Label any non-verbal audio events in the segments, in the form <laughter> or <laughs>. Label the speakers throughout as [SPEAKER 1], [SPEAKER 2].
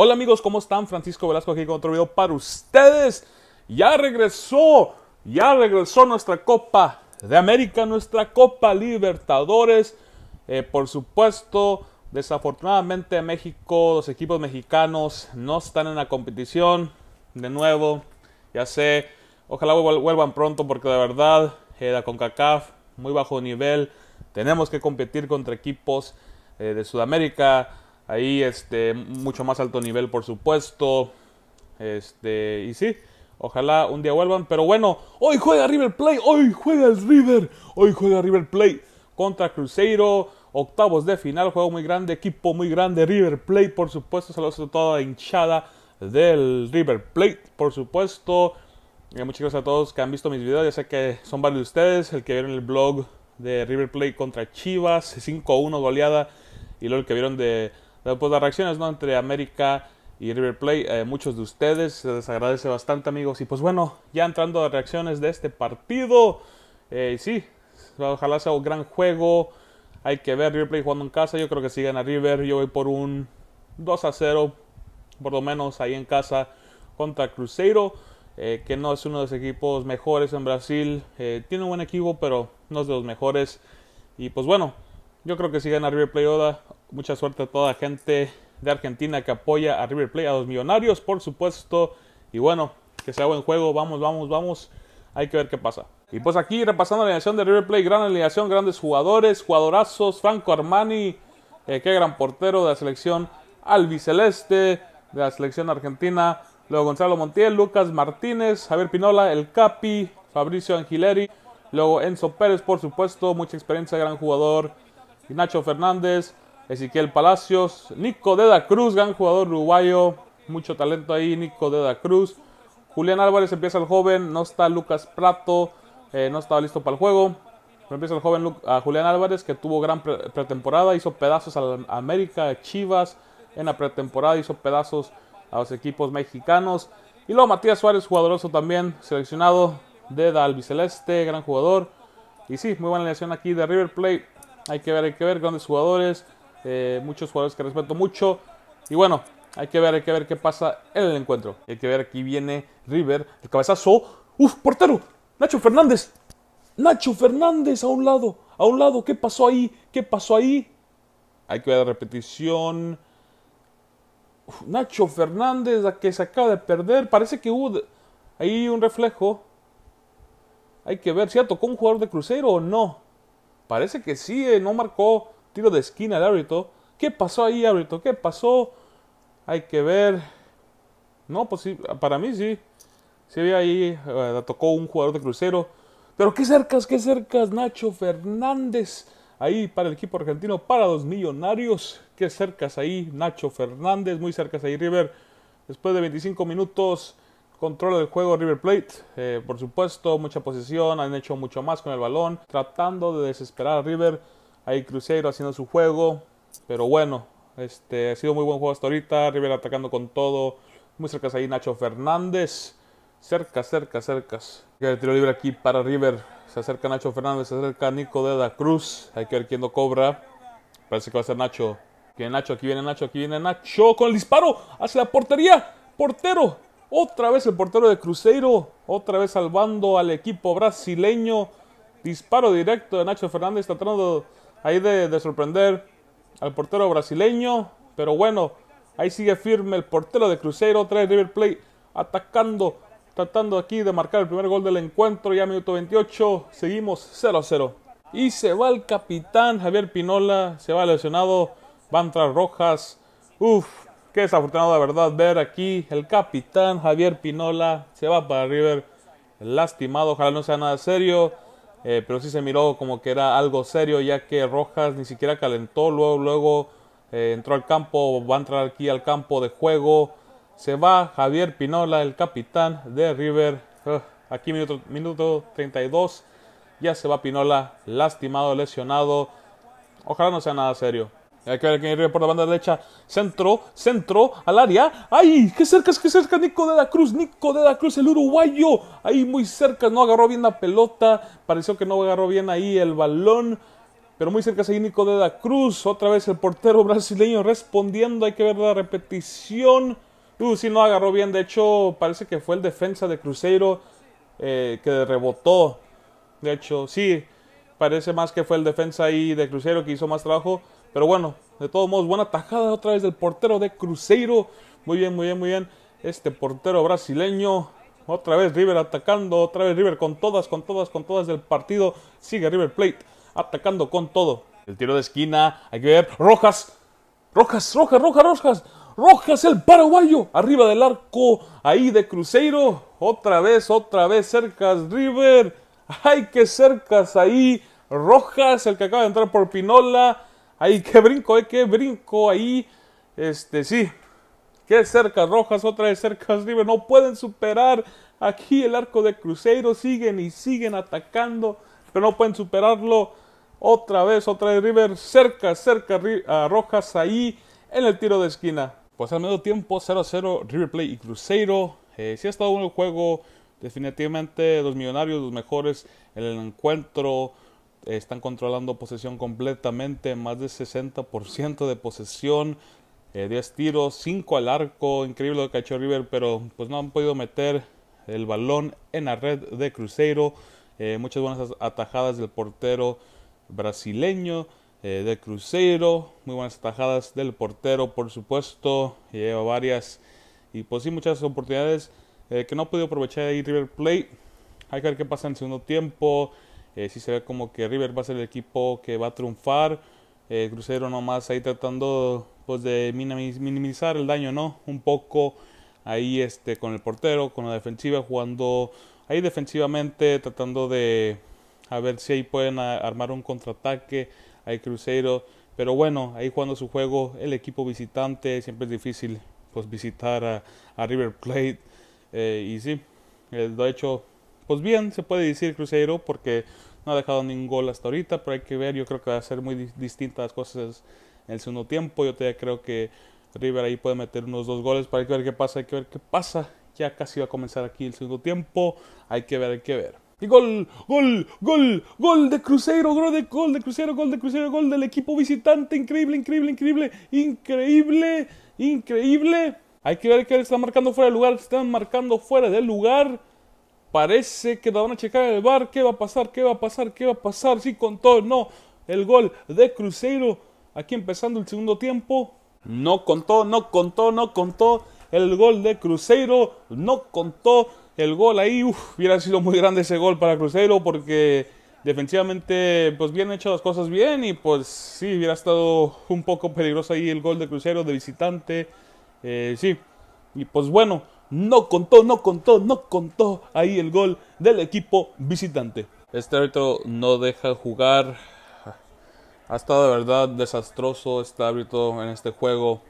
[SPEAKER 1] Hola amigos, ¿cómo están? Francisco Velasco aquí con otro video para ustedes. Ya regresó, ya regresó nuestra Copa de América, nuestra Copa Libertadores. Eh, por supuesto, desafortunadamente México, los equipos mexicanos no están en la competición. De nuevo, ya sé, ojalá vuelvan pronto porque de verdad, eh, la CONCACAF, muy bajo nivel. Tenemos que competir contra equipos eh, de Sudamérica, Ahí, este, mucho más alto nivel, por supuesto. Este, y sí, ojalá un día vuelvan. Pero bueno, hoy juega River Plate, hoy juega el River, hoy juega River Plate contra Cruzeiro. Octavos de final, juego muy grande, equipo muy grande, River Plate, por supuesto, saludos a toda la hinchada del River Plate, por supuesto. Eh, muchas gracias a todos que han visto mis videos. Ya sé que son varios de ustedes. El que vieron el blog de River Plate contra Chivas, 5-1 goleada. Y luego el que vieron de eh, pues las reacciones ¿no? entre América y River Plate, eh, muchos de ustedes, se les agradece bastante amigos. Y pues bueno, ya entrando a reacciones de este partido, eh, sí, ojalá sea un gran juego, hay que ver River Plate jugando en casa, yo creo que si a River, yo voy por un 2 a 0, por lo menos ahí en casa contra Cruzeiro. que no es uno de los equipos mejores en Brasil. tiene un buen equipo, pero no es de los mejores. Y pues bueno, yo creo que si gana River Play Oda, Mucha suerte a toda la gente de Argentina que apoya a River Plate, a los millonarios, por supuesto. Y bueno, que sea buen juego. Vamos, vamos, vamos. Hay que ver qué pasa. Y pues aquí repasando la alineación de River Plate, gran alineación, grandes jugadores, jugadorazos, Franco Armani, que eh, qué gran portero de la selección albiceleste, de la selección argentina, luego Gonzalo Montiel, Lucas Martínez, Javier Pinola, El Capi, Fabricio Angileri, luego Enzo Pérez, por supuesto, mucha experiencia, gran jugador, y Nacho Fernández, Ezequiel Palacios, Nico de la Cruz, gran jugador uruguayo, mucho talento ahí, Nico de la Cruz. Julián Álvarez empieza el joven, no está Lucas Prato, eh, no estaba listo para el juego. Empieza el joven Julián Álvarez que tuvo gran pretemporada, hizo pedazos a América, Chivas en la pretemporada, hizo pedazos a los equipos mexicanos. Y luego Matías Suárez, jugadoroso también, seleccionado de Dalbiceleste, gran jugador. Y sí, muy buena elección aquí de River Plate. Hay que ver, hay que ver, grandes jugadores. Eh, muchos jugadores que respeto mucho. Y bueno, hay que ver, hay que ver qué pasa en el encuentro. Hay que ver, aquí viene River. El cabezazo. ¡Uf, portero! Nacho Fernández. Nacho Fernández a un lado. A un lado. ¿Qué pasó ahí? ¿Qué pasó ahí? Hay que ver la repetición. Nacho Fernández, a que se acaba de perder. Parece que hubo ahí un reflejo. Hay que ver si ¿sí tocó un jugador de crucero o no. Parece que sí, eh, no marcó tiro de esquina de árbitro. ¿Qué pasó ahí, árbitro? ¿Qué pasó? Hay que ver. No, pues para mí sí. Se ve ahí, eh, tocó un jugador de crucero. Pero qué cercas, qué cercas, Nacho Fernández. Ahí para el equipo argentino, para los millonarios. Qué cercas ahí, Nacho Fernández. Muy cercas ahí, River. Después de 25 minutos, Control del juego River Plate. Eh, por supuesto, mucha posición. Han hecho mucho más con el balón. Tratando de desesperar a River Ahí Cruzeiro haciendo su juego. Pero bueno, este, ha sido muy buen juego hasta ahorita. River atacando con todo. Muy cerca ahí Nacho Fernández. Cerca, cerca, cerca. El tiro libre aquí para River. Se acerca Nacho Fernández, se acerca Nico de la Cruz. Hay que ver quién lo cobra. Parece que va a ser Nacho. Aquí Nacho, aquí viene Nacho, aquí viene Nacho. Con el disparo hacia la portería. Portero. Otra vez el portero de Cruzeiro. Otra vez salvando al equipo brasileño. Disparo directo de Nacho Fernández está tratando ahí de, sorprender al portero brasileño. Pero bueno, ahí sigue firme el portero de Cruzeiro, tres River Plate, atacando, tratando aquí de marcar el primer gol del encuentro. Ya minuto 28, seguimos 0-0. Y se va el capitán Javier Pinola, se va lesionado, van tras Rojas. Uf, qué desafortunado de verdad ver aquí el capitán Javier Pinola, se va para River, lastimado, ojalá no sea nada serio. Eh, pero sí se miró como que era algo serio, ya que Rojas ni siquiera calentó, luego, luego eh, entró al campo, va a entrar aquí al campo de juego. Se va Javier Pinola, el capitán de River. aquí minuto, minuto 32. Ya se va Pinola, lastimado, lesionado. Ojalá no sea nada serio. Hay que ver quién viene por la banda derecha. Centro, centro, al área. ¡Ay! ¡Qué cerca, qué cerca! Nico de la Cruz, Nico de la Cruz, el uruguayo. Ahí muy cerca, no agarró bien la pelota. Pareció que no agarró bien ahí el balón. Pero muy cerca ahí Nico de la Cruz. Otra vez el portero brasileño respondiendo. Hay que ver la repetición. Uh, sí, no agarró bien. De hecho, parece que fue el defensa de Cruzeiro eh, que rebotó. De hecho, sí, parece más que fue el defensa ahí de Cruzeiro que hizo más trabajo. Pero bueno, de todos modos, buena tajada otra vez del portero de Cruzeiro. Muy bien, muy bien, muy bien. Este portero brasileño. Otra vez River atacando. Otra vez River con todas, con todas, con todas del partido. Sigue River Plate atacando con todo. El tiro de esquina. Hay que ver. Rojas. Rojas, rojas, rojas, rojas. Rojas, el paraguayo. Arriba del arco. Ahí de Cruzeiro. Otra vez, otra vez. Cercas River. Ay, qué cercas ahí. Rojas, el que acaba de entrar por Pinola. Ahí <laughs> que brinco, eh, ¡Qué que brinco, ahí. Este, sí. ¡Qué cerca Rojas, otra vez cerca River. No pueden superar aquí el arco de Cruzeiro. Siguen y siguen atacando, pero no pueden superarlo. Otra vez, otra vez River cerca, cerca a ah, Rojas ahí en el tiro de esquina. Pues al medio tiempo 0-0 River Plate y Cruzeiro. Eh, si ha estado en el juego definitivamente los millonarios, los mejores en el encuentro están controlando posesión completamente, más de 60% de posesión, 10 eh, tiros, 5 al arco, increíble lo que ha hecho River, pero pues no han podido meter el balón en la red de Cruzeiro, eh, muchas buenas atajadas del portero brasileño. Eh, de Cruzeiro, muy buenas atajadas del portero, por supuesto, lleva varias y pues sí muchas oportunidades que no ha podido aprovechar ahí River Play. Hay que ver qué pasa en el segundo tiempo. Eh, sí se ve como que River va a ser el equipo que va a triunfar. Eh, Crucero nomás ahí tratando pues de minimizar el daño, ¿no? Un poco ahí este con el portero, con la defensiva, jugando ahí defensivamente, tratando de a ver si ahí pueden armar un contraataque ahí Cruzeiro. Pero bueno, ahí jugando su juego, el equipo visitante, siempre es difícil pues visitar a, a River Plate. Eh, y sí, eh, de hecho, pues bien, se puede decir Cruzeiro porque no ha dejado ningún gol hasta ahorita, pero hay que ver. Yo creo que va a ser muy distinta las cosas en el segundo tiempo. Yo todavía creo que River ahí puede meter unos dos goles. Pero hay que ver qué pasa, hay que ver qué pasa. Ya casi va a comenzar aquí el segundo tiempo. Hay que ver, hay que ver. Y gol, gol, gol, gol de Cruzeiro, gol de, gol de Cruzeiro, gol de Cruzeiro, gol del equipo visitante. Increíble, increíble, increíble, increíble, increíble. Hay que ver que están marcando fuera del lugar, están marcando fuera del lugar. Parece que la van a checar el bar. ¿Qué va a pasar? ¿Qué va a pasar? ¿Qué va a pasar? Sí, contó, no. El gol de Cruzeiro. Aquí empezando el segundo tiempo. No contó, no contó, no contó. El gol de Cruzeiro. No contó. El gol ahí. Uf, hubiera sido muy grande ese gol para Cruzeiro. Porque defensivamente, pues bien hecho las cosas bien. Y pues sí, hubiera estado un poco peligroso ahí el gol de Cruzeiro de visitante. Eh, sí. Y pues bueno. No contó, no contó, no contó ahí el gol del equipo visitante. Este árbitro no deja jugar. Ha estado de verdad desastroso este árbitro en este juego.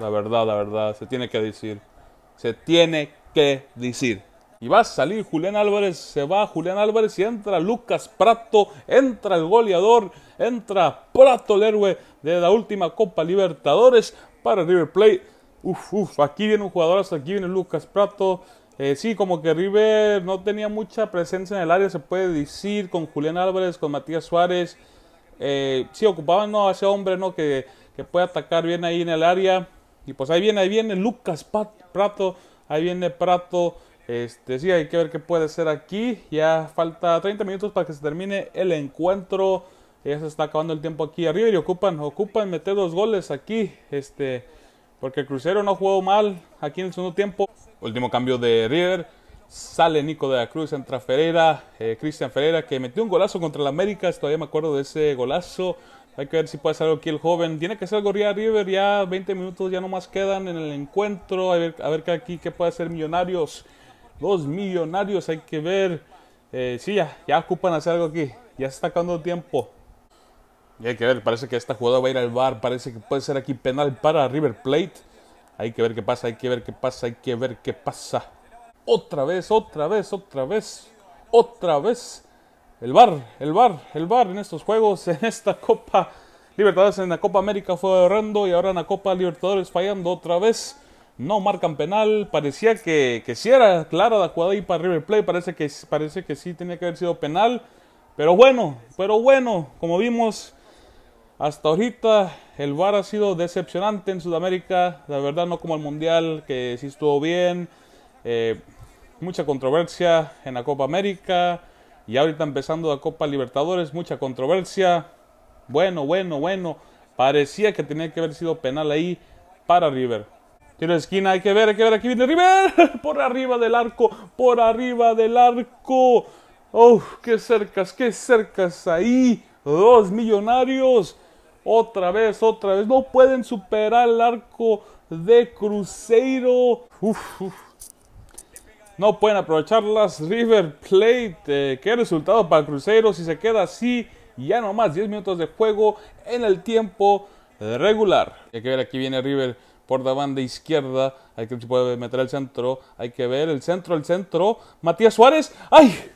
[SPEAKER 1] La verdad, la verdad, se tiene que decir. Se tiene que decir. Y va a salir Julián Álvarez, se va Julián Álvarez y entra Lucas Prato, entra el goleador, entra Prato el héroe de la última Copa Libertadores para River Plate. Uf, uf, aquí viene un jugador, hasta aquí viene Lucas Prato. Eh, sí, como que River no tenía mucha presencia en el área, se puede decir, con Julián Álvarez, con Matías Suárez. Eh, sí, ocupaban ¿no? a ese hombre ¿no? Que, que, puede atacar bien ahí en el área. Y pues ahí viene, ahí viene Lucas Prato, ahí viene Prato. Este, sí, hay que ver qué puede ser aquí. Ya falta 30 minutos para que se termine el encuentro. Ya se está acabando el tiempo aquí arriba y ocupan, ocupan meter dos goles aquí. Este, porque el crucero no jugó mal aquí en el segundo tiempo. Último cambio de River. Sale Nico de la Cruz, entra Ferreira, eh, Cristian Ferreira, que metió un golazo contra el América. Todavía me acuerdo de ese golazo. Hay que ver si puede hacer algo aquí el joven. Tiene que ser algo River, ya 20 minutos ya no más quedan en el encuentro. A ver, a aquí qué puede hacer Millonarios. Dos millonarios, hay que ver. Eh, sí, ya, ya ocupan hacer algo aquí. Ya se está acabando el tiempo. Y hay que ver, parece que esta jugada va a ir al bar, parece que puede ser aquí penal para River Plate. Hay que ver qué pasa, hay que ver qué pasa, hay que ver qué pasa. Otra vez, otra vez, otra vez, otra vez. El bar, el bar, el bar en estos juegos, <laughs> en esta Copa Libertadores, en la Copa América fue ahorrando y ahora en la Copa Libertadores fallando otra vez. No marcan penal, parecía que, que sí era clara la jugada ahí para River Plate, parece que, parece que sí tenía que haber sido penal. Pero bueno, pero bueno, como vimos, hasta ahorita el VAR ha sido decepcionante en Sudamérica, la verdad no como el Mundial, que sí estuvo bien, eh, mucha controversia en la Copa América y ahorita empezando la Copa Libertadores, mucha controversia. Bueno, bueno, bueno, parecía que tenía que haber sido penal ahí para River. Tiene esquina, hay que ver, hay que ver, aquí viene River, <laughs> por arriba del arco, por arriba del arco. ¡Oh, qué cercas, qué cercas ahí! ¡Dos millonarios! otra vez, otra vez. No pueden superar el arco de Cruzeiro. No pueden aprovecharlas. River Plate. Eh, qué resultado para Cruzeiro. Si se queda así, ya nomás 10 minutos de juego en el tiempo regular. Hay que ver, aquí viene River por la banda izquierda. Hay que puede meter el centro. Hay que ver el centro, el centro. Matías Suárez. ¡Ay!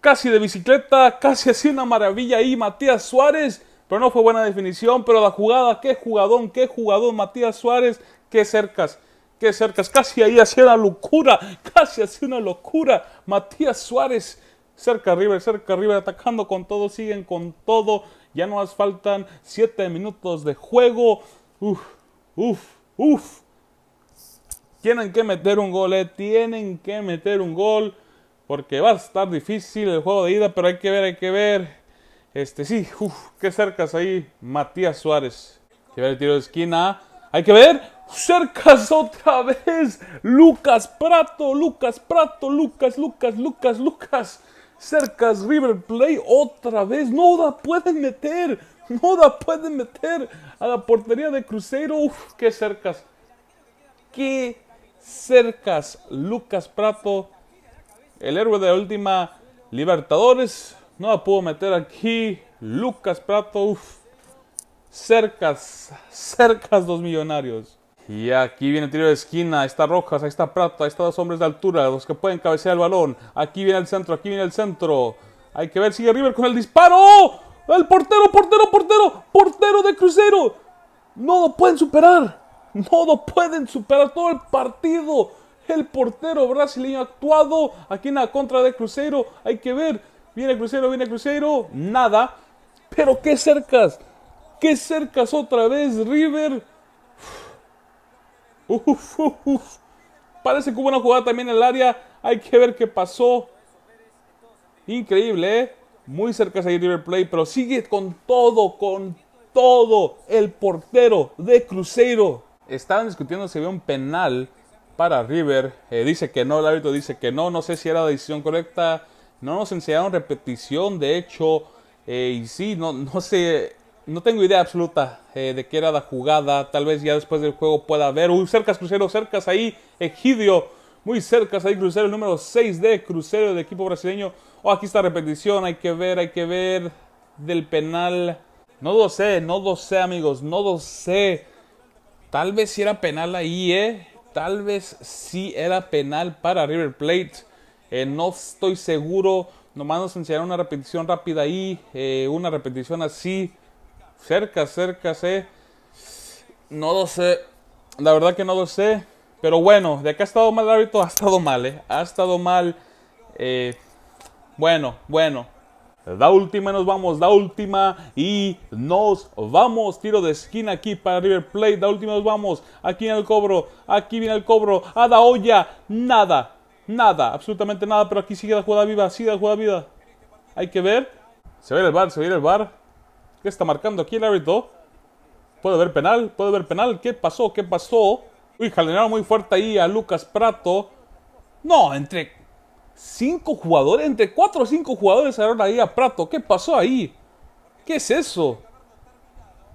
[SPEAKER 1] Casi de bicicleta, casi así una maravilla ahí, Matías Suárez. Pero no fue buena definición, pero la jugada, qué jugadón, qué jugadón, Matías Suárez, qué cercas, qué cercas. Casi ahí hacía una locura, casi hacía una locura. Matías Suárez, cerca arriba cerca arriba atacando con todo, siguen con todo. Ya no nos faltan 7 minutos de juego. uff, uff, uff, Tienen que meter un gol, eh, Tienen que meter un gol. Porque va a estar difícil el juego de ida, pero hay que ver, hay que ver. Este, sí, uff, qué cercas ahí Matías Suárez. Que va el tiro de esquina. Hay que ver. Cercas otra vez. Lucas Prato, Lucas Prato, Lucas, Lucas, Lucas, Lucas. Cercas River Play otra vez. No la pueden meter. No la pueden meter a la portería de Cruzeiro. Uf, qué cercas. Qué cercas. Lucas Prato, el héroe de la última Libertadores. No la pudo meter aquí. Lucas Prato, Cercas, cercas dos millonarios. Y aquí viene el tiro de esquina, ahí está Rojas, ahí está Prato. ahí están dos hombres de altura, los que pueden cabecear el balón. Aquí viene el centro, aquí viene el centro. Hay que ver, sigue River con el disparo. El portero, portero, portero, portero de Crucero. No lo pueden superar. No lo pueden superar todo el partido. El portero brasileño actuado aquí en la contra de Cruzeiro. Hay que ver Viene Crucero, viene Crucero. Nada. Pero qué cercas. Qué cercas otra vez, River. Parece que hubo una jugada también en el área. Hay que ver qué pasó. Increíble, ¿eh? Muy cerca de River Play, pero sigue con todo, con todo el portero de Cruzeiro. Estaban discutiendo si había un penal para River. Eh, dice que no, el árbitro dice que no. No sé si era la decisión correcta. No nos enseñaron repetición, de hecho, eh, y sí, no, <laughs> no sé, no tengo idea absoluta eh, de qué era la jugada. Tal vez ya después del juego pueda haber. Uy, cercas, crucero, cercas ahí, Egidio. Muy cercas ahí, crucero, número 6 de crucero del equipo brasileño. Oh, aquí está repetición, hay que ver, hay que ver. Del penal. No lo sé, no lo sé, amigos, no lo sé. Tal vez si era penal ahí, ¿eh? Tal vez sí era penal para River Plate. Eh, no estoy seguro, nomás nos enseñaron una repetición rápida Y eh, una repetición así, cerca, cerca, sé. No lo sé, la verdad que no lo sé. Pero bueno, de acá ha estado mal el ha estado mal, ¿eh? Ha estado mal. Eh, bueno, bueno. La última, nos vamos, la última y nos vamos. Tiro de esquina aquí para River Plate. La última, nos vamos. Aquí viene el cobro, aquí viene el cobro. A la olla, nada. Nada, absolutamente nada, pero aquí sigue la jugada viva, sigue la jugada viva. Hay que ver. Se ve el bar, se ve el bar. ¿Qué está marcando aquí el árbitro? ¿Puede haber penal? ¿Puede haber penal? ¿Qué pasó? ¿Qué pasó? Uy, jalenaron muy fuerte ahí a Lucas Prato. No, entre cinco jugadores, entre cuatro o cinco jugadores salieron ahí a Prato. ¿Qué pasó ahí? ¿Qué es eso?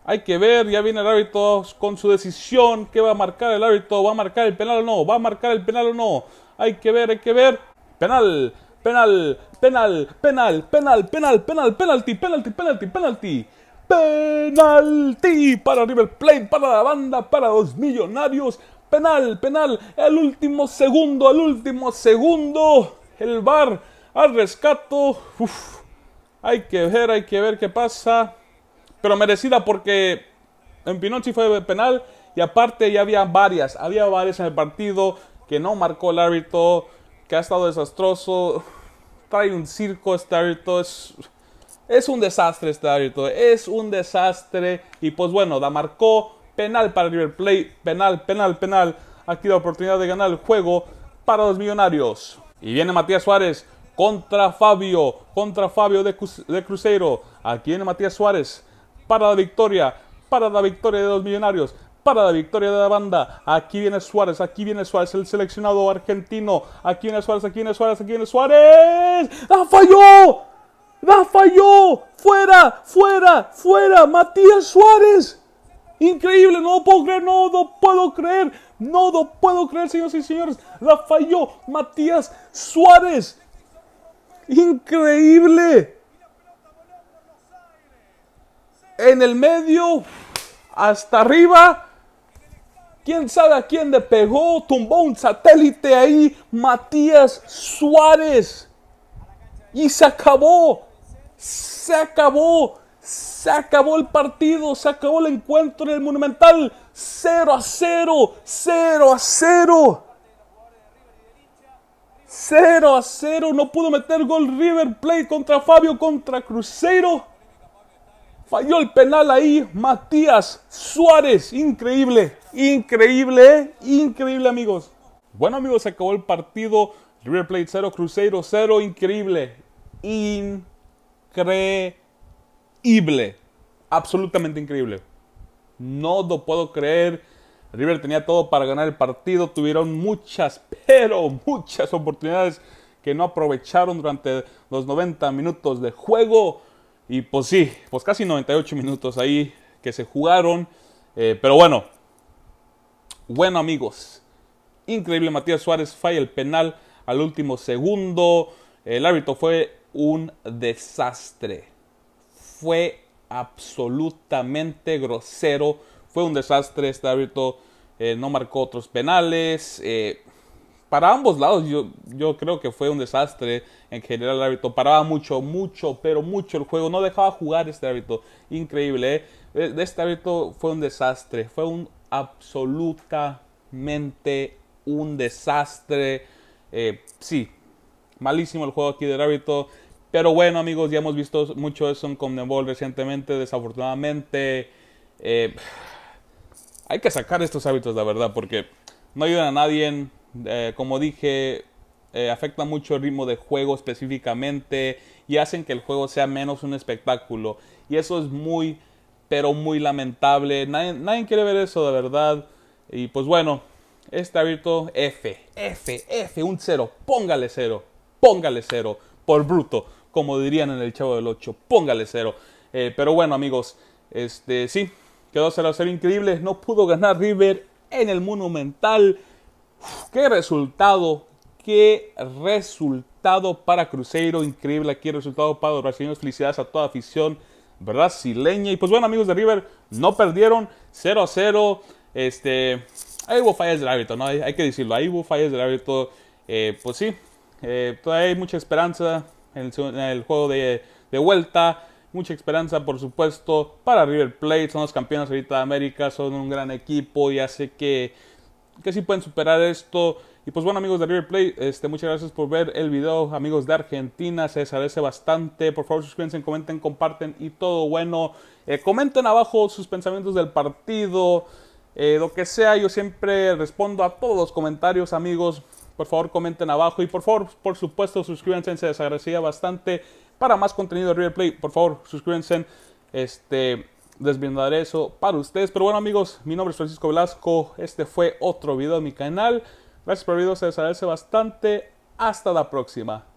[SPEAKER 1] Hay que ver, ya viene el árbitro con su decisión. ¿Qué va a marcar el árbitro? ¿Va a marcar el penal o no? ¿Va a marcar el penal o no? hay que ver, hay que ver. Penal, penal, penal, penal, penal, penal, penal, penalti, penalti, penalti, penalti. Penalty para River Plate, para la banda, para los millonarios. Penal, penal, el último segundo, el último segundo. El bar al rescato. hay que ver, hay que ver qué pasa. Pero merecida porque en Pinochi fue penal. Y aparte ya había varias, había varias en el partido que no marcó el árbitro, que ha estado desastroso. Trae un circo este árbitro. Es, un desastre este árbitro. Es un desastre. Y pues bueno, la marcó. Penal para River Plate. Penal, penal, penal. Aquí la oportunidad de ganar el juego para los millonarios. Y viene Matías Suárez contra Fabio. Contra Fabio de, de Cruzeiro. Aquí viene Matías Suárez para la victoria. Para la victoria de los millonarios para la victoria de la banda. Aquí viene Suárez, aquí viene Suárez, el seleccionado argentino. Aquí viene Suárez, aquí viene Suárez, aquí viene Suárez. La falló! ¡La falló! ¡Fuera! ¡Fuera! ¡Fuera! ¡Matías Suárez! Increíble, no lo puedo creer, no lo puedo creer, no lo puedo creer, señores y señores. La falló Matías Suárez. Increíble. En el medio, hasta arriba, quién sabe a quién le pegó, tumbó un satélite ahí, Matías Suárez. Y se acabó, se acabó, se acabó el partido, se acabó el encuentro en el Monumental, 0 a 0, 0 a 0. 0 a 0, no pudo meter gol River Plate contra Fabio, contra Cruzeiro. Falló el penal ahí Matías Suárez. Increíble, increíble, increíble amigos. Bueno amigos, se acabó el partido. River Plate 0, Cruzeiro 0. Increíble. Increíble. Absolutamente increíble. No lo puedo creer. River tenía todo para ganar el partido. Tuvieron muchas, pero muchas oportunidades que no aprovecharon durante los 90 minutos de juego. Y pues sí, pues casi 98 minutos ahí que se jugaron. Eh, pero bueno, bueno amigos, increíble Matías Suárez falla el penal al último segundo. El árbitro fue un desastre. Fue absolutamente grosero. Fue un desastre este árbitro. Eh, no marcó otros penales. Eh, para ambos lados yo, yo creo que fue un desastre en general el hábito. Paraba mucho, mucho, pero mucho el juego. No dejaba jugar este hábito. Increíble. ¿eh? eh este hábito fue un desastre. Fue un absolutamente un desastre. Eh, sí, malísimo el juego aquí del hábito. Pero bueno amigos, ya hemos visto mucho eso en Ball recientemente. Desafortunadamente... Eh, hay que sacar estos hábitos, la verdad, porque no ayudan a nadie. En, eh, como dije, eh, afecta mucho el ritmo de juego específicamente y hacen que el juego sea menos un espectáculo. Y eso es muy, pero muy lamentable. Nadie, quiere ver eso, de verdad. Y pues bueno, está abierto F, F, F, un cero. Póngale cero, póngale cero, por bruto, como dirían en el Chavo del 8, póngale cero. Eh, pero bueno, amigos, este sí, quedó 0 a 0 increíble. No pudo ganar River en el Monumental. Qué resultado, qué resultado para Cruzeiro, increíble aquí el resultado para los brasileños, felicidades a toda afición brasileña. Y pues bueno, amigos de River, no perdieron 0 a 0. Este, ahí hubo fallas del árbitro, ¿no? Hay, que decirlo, ahí hubo fallas del árbitro. Eh, pues sí, eh, todavía hay mucha esperanza en el, juego de, de, vuelta. Mucha esperanza, por supuesto, para River Plate. Son los campeones ahorita de América, son un gran equipo y hace que que si pueden superar esto. Y pues bueno amigos de River Play, este, muchas gracias por ver el video, amigos de Argentina, se agradece bastante, por favor suscríbanse, comenten, comparten y todo bueno. Eh, comenten abajo sus pensamientos del partido, eh, lo que sea, yo siempre respondo a todos los comentarios amigos, por favor comenten abajo y por favor, por supuesto, suscríbanse, se les agradecería bastante. Para más contenido de River Play, por favor, suscríbanse. Este, Desbrindaré eso para ustedes. Pero bueno amigos, mi nombre es Francisco Velasco. Este fue otro video de mi canal. Gracias por el video, se les bastante. Hasta la próxima.